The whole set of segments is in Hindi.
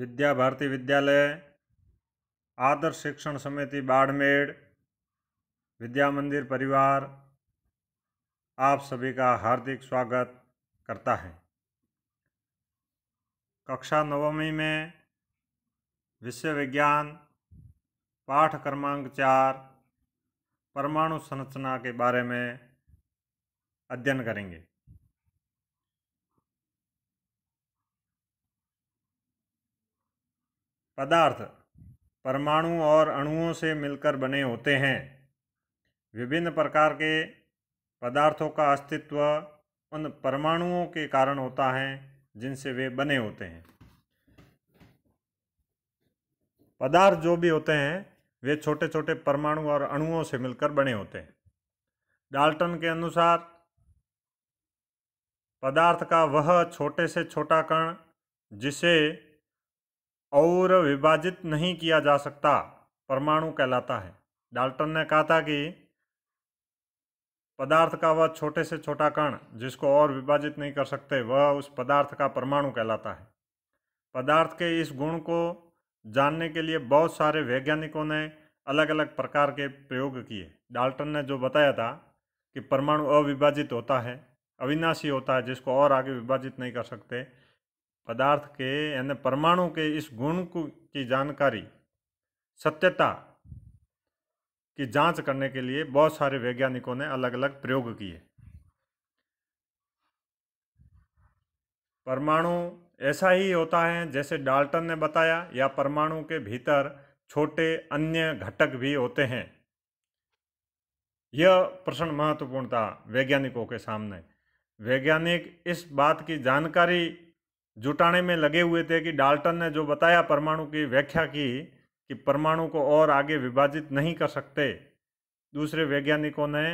विद्या भारती विद्यालय आदर्श शिक्षण समिति बाड़मेर विद्या मंदिर परिवार आप सभी का हार्दिक स्वागत करता है कक्षा नवमी में विश्व विज्ञान पाठ क्रमांक चार परमाणु संरचना के बारे में अध्ययन करेंगे पदार्थ परमाणु और अणुओं से मिलकर बने होते हैं विभिन्न प्रकार के पदार्थों का अस्तित्व उन परमाणुओं के कारण होता है जिनसे वे बने होते हैं पदार्थ जो भी होते हैं वे छोटे छोटे परमाणु और अणुओं से मिलकर बने होते हैं डाल्टन के अनुसार पदार्थ का वह छोटे से छोटा कण जिसे और विभाजित नहीं किया जा सकता परमाणु कहलाता है डाल्टन ने कहा था कि पदार्थ का वह छोटे से छोटा कण जिसको और विभाजित नहीं कर सकते वह उस पदार्थ का परमाणु कहलाता है पदार्थ के इस गुण को जानने के लिए बहुत सारे वैज्ञानिकों ने अलग अलग प्रकार के प्रयोग किए डाल्टन ने जो बताया था कि परमाणु अविभाजित होता है अविनाशी होता है जिसको और आगे विभाजित नहीं कर सकते पदार्थ के यानी परमाणु के इस गुण को की जानकारी सत्यता की जांच करने के लिए बहुत सारे वैज्ञानिकों ने अलग अलग प्रयोग किए परमाणु ऐसा ही होता है जैसे डाल्टन ने बताया या परमाणु के भीतर छोटे अन्य घटक भी होते हैं यह प्रश्न महत्वपूर्ण था वैज्ञानिकों के सामने वैज्ञानिक इस बात की जानकारी जुटाने में लगे हुए थे कि डाल्टन ने जो बताया परमाणु की व्याख्या की कि परमाणु को और आगे विभाजित नहीं कर सकते दूसरे वैज्ञानिकों ने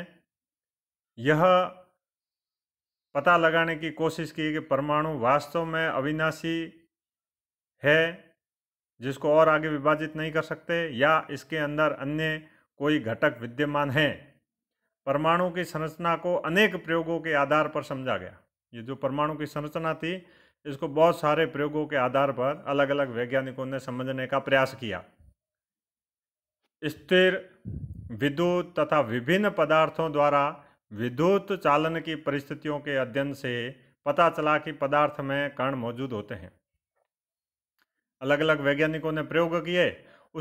यह पता लगाने की कोशिश की कि परमाणु वास्तव में अविनाशी है जिसको और आगे विभाजित नहीं कर सकते या इसके अंदर अन्य कोई घटक विद्यमान है परमाणु की संरचना को अनेक प्रयोगों के आधार पर समझा गया ये जो परमाणु की संरचना थी इसको बहुत सारे प्रयोगों के आधार पर अलग अलग वैज्ञानिकों ने समझने का प्रयास किया स्थिर विद्युत तथा विभिन्न पदार्थों द्वारा विद्युत चालन की परिस्थितियों के अध्ययन से पता चला कि पदार्थ में कण मौजूद होते हैं अलग अलग वैज्ञानिकों ने प्रयोग किए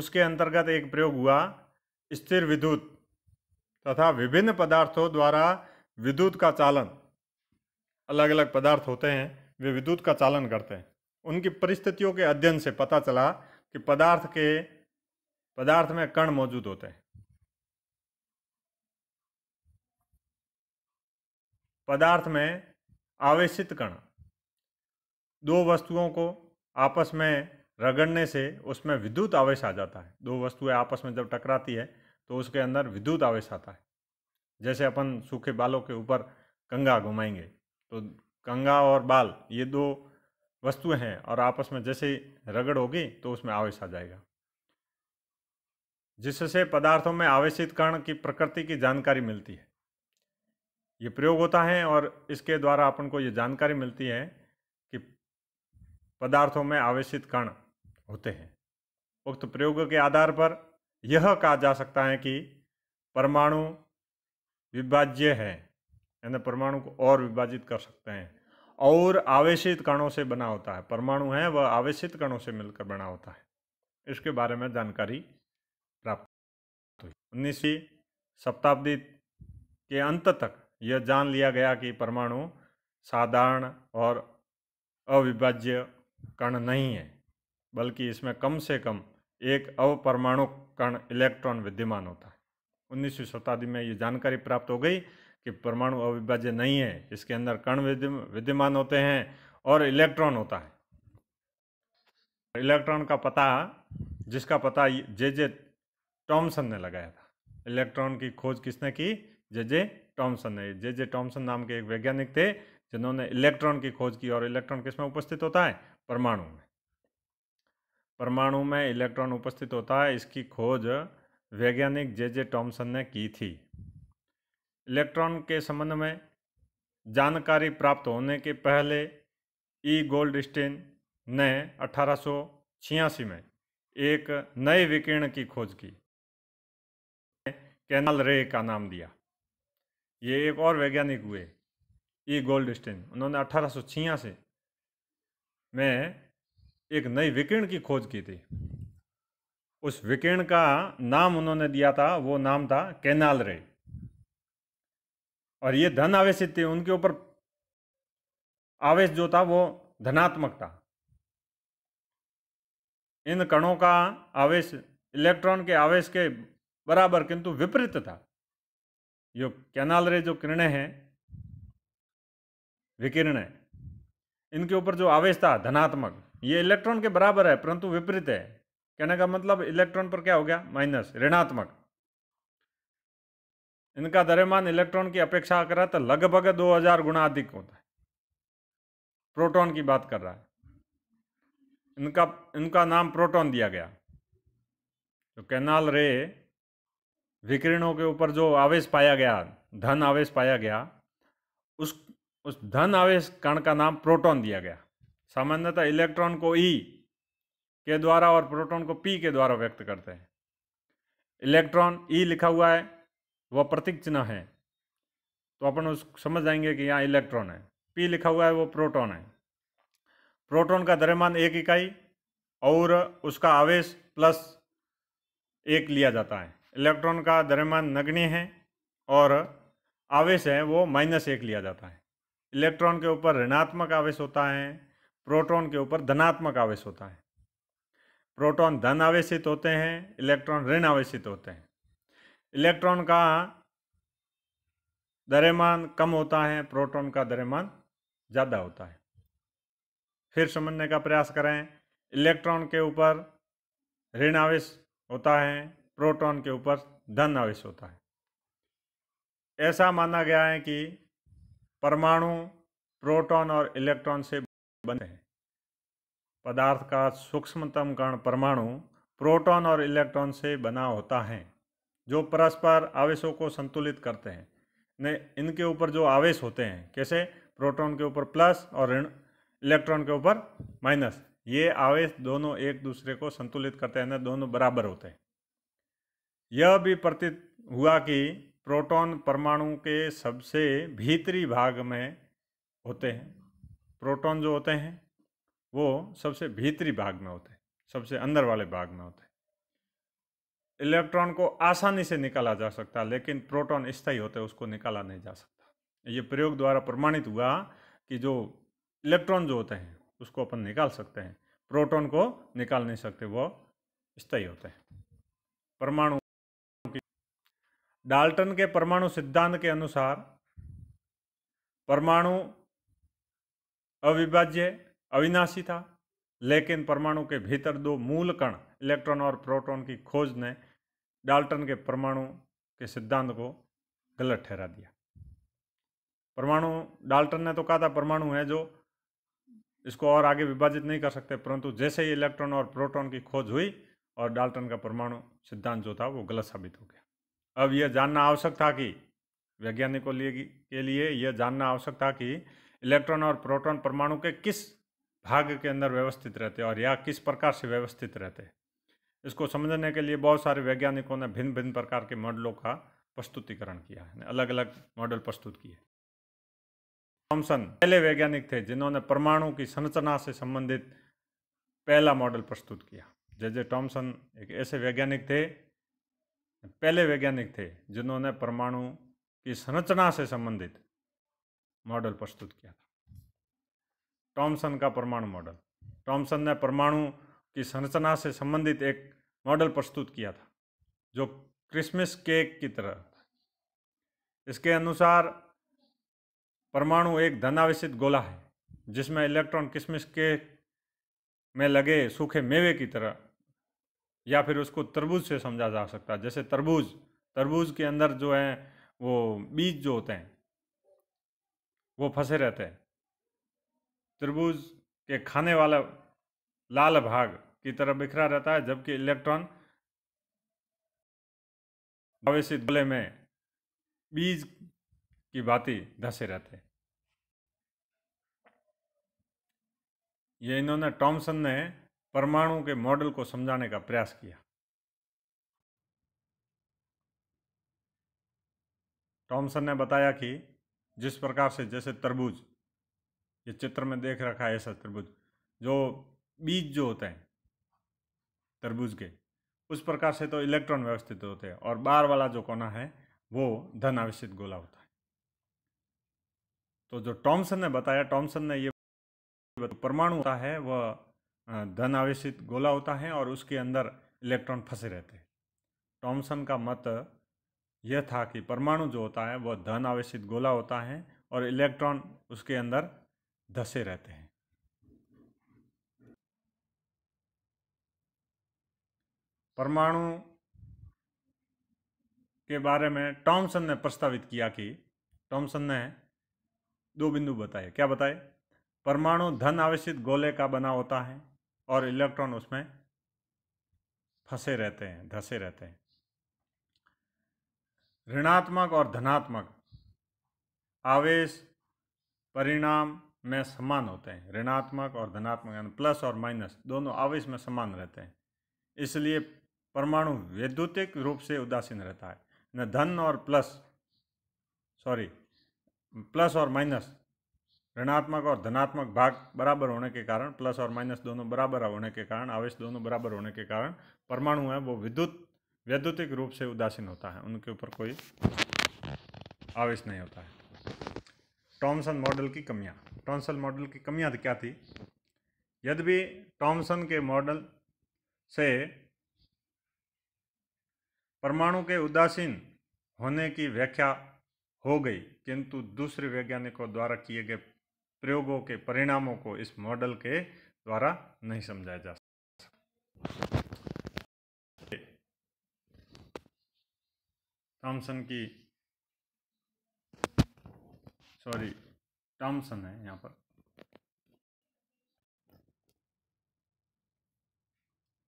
उसके अंतर्गत एक प्रयोग हुआ स्थिर विद्युत तथा विभिन्न पदार्थों द्वारा विद्युत का चालन अलग अलग पदार्थ होते हैं वे विद्युत का चालन करते हैं उनकी परिस्थितियों के अध्ययन से पता चला कि पदार्थ के पदार्थ में कण मौजूद होते हैं पदार्थ में आवेशित कण दो वस्तुओं को आपस में रगड़ने से उसमें विद्युत आवेश आ जाता है दो वस्तुएं आपस में जब टकराती है तो उसके अंदर विद्युत आवेश आता है जैसे अपन सूखे बालों के ऊपर कंगा घुमाएंगे तो कंगा और बाल ये दो वस्तुएं हैं और आपस में जैसे ही रगड़ होगी तो उसमें आवेश आ जाएगा जिससे पदार्थों में आवेशित कण की प्रकृति की जानकारी मिलती है ये प्रयोग होता है और इसके द्वारा अपन को ये जानकारी मिलती है कि पदार्थों में आवेशित कण होते हैं उक्त प्रयोग के आधार पर यह कहा जा सकता है कि परमाणु विभाज्य है यानी परमाणु को और विभाजित कर सकते हैं और आवेशित कणों से बना होता है परमाणु है वह आवेशित कणों से मिलकर बना होता है इसके बारे में जानकारी प्राप्त हुई उन्नीसवीं शताब्दी के अंत तक यह जान लिया गया कि परमाणु साधारण और अविभाज्य कण नहीं है बल्कि इसमें कम से कम एक अवपरमाणु कण इलेक्ट्रॉन विद्यमान होता है उन्नीसवीं शताब्दी में ये जानकारी प्राप्त हो गई कि परमाणु अविभाज्य नहीं है इसके अंदर कण विद्यमान होते हैं और इलेक्ट्रॉन होता है इलेक्ट्रॉन का पता जिसका पता जे जे टॉमसन ने लगाया था इलेक्ट्रॉन की खोज किसने की जे जे टॉमसन ने जे जे टॉमसन नाम के एक वैज्ञानिक थे जिन्होंने इलेक्ट्रॉन की खोज की और इलेक्ट्रॉन किसमें उपस्थित होता है परमाणु में परमाणु में इलेक्ट्रॉन उपस्थित होता है इसकी खोज वैज्ञानिक जे जे टॉमसन ने की थी इलेक्ट्रॉन के संबंध में जानकारी प्राप्त होने के पहले ई गोल्ड स्टेन ने अठारह में एक नए विकिरण की खोज की कैनल रे का नाम दिया ये एक और वैज्ञानिक हुए ई गोल्ड स्टेन उन्होंने अठारह में एक नई विकिरण की खोज की थी उस विकिरण का नाम उन्होंने दिया था वो नाम था कैनाल रे और ये धन आवेश थे उनके ऊपर आवेश जो था वो धनात्मक था इन कणों का आवेश इलेक्ट्रॉन के आवेश के बराबर किंतु विपरीत था जो कैनाल रे जो किरणें हैं विकिरण है इनके ऊपर जो आवेश था धनात्मक ये इलेक्ट्रॉन के बराबर है परंतु विपरीत है कहने का मतलब इलेक्ट्रॉन पर क्या हो गया माइनस ऋणात्मक इनका द्रव्यमान इलेक्ट्रॉन की अपेक्षा कर रहा है तो लगभग 2000 गुना अधिक होता है प्रोटॉन की बात कर रहा है इनका इनका नाम प्रोटॉन दिया गया तो कैनाल रे विकिरणों के ऊपर जो आवेश पाया गया धन आवेश पाया गया उस उस धन आवेश कण का नाम प्रोटॉन दिया गया सामान्यतः इलेक्ट्रॉन को ई के द्वारा और प्रोटॉन को पी के द्वारा व्यक्त करते हैं इलेक्ट्रॉन ई लिखा हुआ है वह प्रतीक चिन्ह है तो अपन उस समझ जाएंगे कि यहाँ इलेक्ट्रॉन है पी लिखा हुआ है वो प्रोटॉन है प्रोटॉन का द्रव्यमान एक इकाई और उसका आवेश प्लस एक लिया जाता है इलेक्ट्रॉन का द्रव्यमान नगण्य है और आवेश है वो माइनस एक लिया जाता है इलेक्ट्रॉन के ऊपर ऋणात्मक आवेश होता है प्रोटॉन के ऊपर धनात्मक आवेश होता है प्रोटॉन धन आवेशित होते हैं इलेक्ट्रॉन ऋण आवेशित होते हैं इलेक्ट्रॉन का दरेमान कम होता है प्रोटॉन का दरेमान ज़्यादा होता है फिर समझने का प्रयास करें इलेक्ट्रॉन के ऊपर ऋण आवेश होता है प्रोटॉन के ऊपर धन आवेश होता है ऐसा माना गया है कि परमाणु प्रोटॉन और इलेक्ट्रॉन से बने हैं पदार्थ का सूक्ष्मतम कण परमाणु प्रोटॉन और इलेक्ट्रॉन से बना होता है जो परस्पर आवेशों को संतुलित करते हैं ने इनके ऊपर जो आवेश होते हैं कैसे प्रोटॉन के ऊपर प्लस और इलेक्ट्रॉन के ऊपर माइनस ये आवेश दोनों एक दूसरे को संतुलित करते हैं ना दोनों बराबर होते हैं यह भी प्रतीत हुआ कि प्रोटॉन परमाणु के सबसे भीतरी भाग में होते हैं प्रोटॉन जो होते हैं वो सबसे भीतरी भाग में होते हैं सबसे अंदर वाले भाग में होते हैं इलेक्ट्रॉन को आसानी से निकाला जा सकता लेकिन प्रोटॉन स्थायी होते उसको निकाला नहीं जा सकता ये प्रयोग द्वारा प्रमाणित हुआ कि जो इलेक्ट्रॉन जो होते हैं उसको अपन निकाल सकते हैं प्रोटॉन को निकाल नहीं सकते वो स्थायी होते हैं परमाणु डाल्टन के परमाणु सिद्धांत के अनुसार परमाणु अविभाज्य अविनाशी था लेकिन परमाणु के भीतर दो मूल कण इलेक्ट्रॉन और प्रोटॉन की खोज ने डाल्टन के परमाणु के सिद्धांत को गलत ठहरा दिया परमाणु डाल्टन ने तो कहा था परमाणु है जो इसको और आगे विभाजित नहीं कर सकते परंतु जैसे ही इलेक्ट्रॉन और प्रोटॉन की खोज हुई और डाल्टन का परमाणु सिद्धांत जो था वो गलत साबित हो गया अब यह जानना आवश्यक था कि वैज्ञानिकों लिए के लिए यह जानना आवश्यक था कि इलेक्ट्रॉन और प्रोटॉन परमाणु के किस भाग के अंदर व्यवस्थित रहते और या किस प्रकार से व्यवस्थित रहते हैं इसको समझने के लिए बहुत सारे वैज्ञानिकों ने भिन्न भिन्न प्रकार के मॉडलों का प्रस्तुतिकरण किया है अलग अलग मॉडल प्रस्तुत किए थॉमसन पहले वैज्ञानिक थे जिन्होंने परमाणु की संरचना से संबंधित पहला मॉडल प्रस्तुत किया जे जे टॉम्सन एक ऐसे वैज्ञानिक थे पहले वैज्ञानिक थे जिन्होंने परमाणु की संरचना से संबंधित मॉडल प्रस्तुत किया था टॉम्सन का परमाणु मॉडल टॉम्सन ने परमाणु की संरचना से संबंधित एक मॉडल प्रस्तुत किया था जो क्रिसमस केक की तरह इसके अनुसार परमाणु एक धनावेशित गोला है जिसमें इलेक्ट्रॉन क्रिसमस केक में लगे सूखे मेवे की तरह या फिर उसको तरबूज से समझा जा सकता है जैसे तरबूज तरबूज के अंदर जो है वो बीज जो होते हैं वो फंसे रहते हैं तरबूज के खाने वाला लाल भाग की तरह बिखरा रहता है जबकि इलेक्ट्रॉन आवेश गोले में बीज की भांति धसे रहते हैं ये इन्होंने टॉमसन ने परमाणु के मॉडल को समझाने का प्रयास किया टॉमसन ने बताया कि जिस प्रकार से जैसे तरबूज ये चित्र में देख रखा है ऐसा तरबूज जो बीज जो होते हैं तरबूज के उस प्रकार से तो इलेक्ट्रॉन व्यवस्थित होते हैं और बार वाला जो कोना है वो धन आवेशित गोला होता है तो जो टॉमसन ने बताया टॉमसन ने ये परमाणु होता है वह धन आवेशित गोला होता है और उसके अंदर इलेक्ट्रॉन फंसे रहते हैं टॉमसन का मत यह था कि परमाणु जो होता है वह धन आवेशित गोला होता है और इलेक्ट्रॉन उसके अंदर धसे रहते हैं परमाणु के बारे में टॉमसन ने प्रस्तावित किया कि टॉमसन ने दो बिंदु बताए क्या बताए परमाणु धन आवेशित गोले का बना होता है और इलेक्ट्रॉन उसमें फंसे रहते हैं धसे रहते हैं ऋणात्मक और धनात्मक आवेश परिणाम में समान होते हैं ऋणात्मक और धनात्मक यानी प्लस और माइनस दोनों आवेश में समान रहते हैं इसलिए परमाणु वैद्युतिक रूप से उदासीन रहता है न धन और प्लस सॉरी प्लस और माइनस ऋणात्मक और धनात्मक भाग बराबर होने के कारण प्लस और माइनस दोनों बराबर होने के कारण आवेश दोनों बराबर होने के कारण परमाणु है वो विद्युत वैद्युतिक रूप से उदासीन होता है उनके ऊपर कोई आवेश नहीं होता है टॉमसन मॉडल की कमियां टॉमसन मॉडल की कमियां क्या थी यद्य टॉमसन के मॉडल से परमाणु के उदासीन होने की व्याख्या हो गई किंतु दूसरे वैज्ञानिकों द्वारा किए गए प्रयोगों के परिणामों को इस मॉडल के द्वारा नहीं समझाया जा सकता टॉमसन की सॉरी टॉमसन है यहाँ पर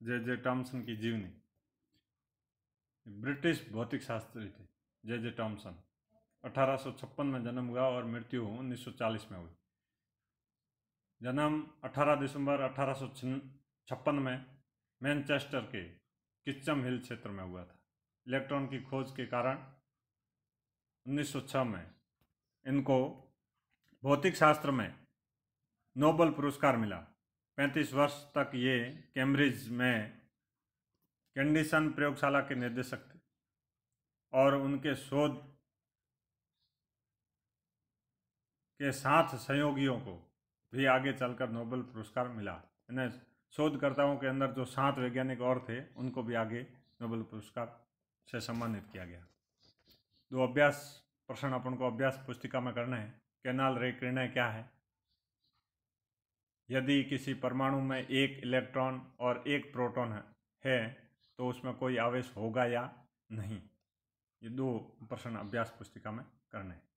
जे जे टॉमसन की जीवनी ब्रिटिश भौतिक शास्त्री थे जे जे टॉमसन अठारह में जन्म हुआ और मृत्यु 1940 में हुई जन्म 18 दिसंबर अठारह में मैनचेस्टर के किच्चम हिल क्षेत्र में हुआ था इलेक्ट्रॉन की खोज के कारण 1906 में इनको भौतिक शास्त्र में नोबल पुरस्कार मिला 35 वर्ष तक ये कैम्ब्रिज में कैंडिसन प्रयोगशाला के निर्देशक थे और उनके शोध के साथ सहयोगियों को भी आगे चलकर नोबेल पुरस्कार मिला यानी शोधकर्ताओं के अंदर जो सात वैज्ञानिक और थे उनको भी आगे नोबेल पुरस्कार से सम्मानित किया गया दो अभ्यास प्रश्न अपन को अभ्यास पुस्तिका में करना है कैनाल रे किरणें क्या है यदि किसी परमाणु में एक इलेक्ट्रॉन और एक प्रोटॉन है तो उसमें कोई आवेश होगा या नहीं ये दो प्रश्न अभ्यास पुस्तिका में करने हैं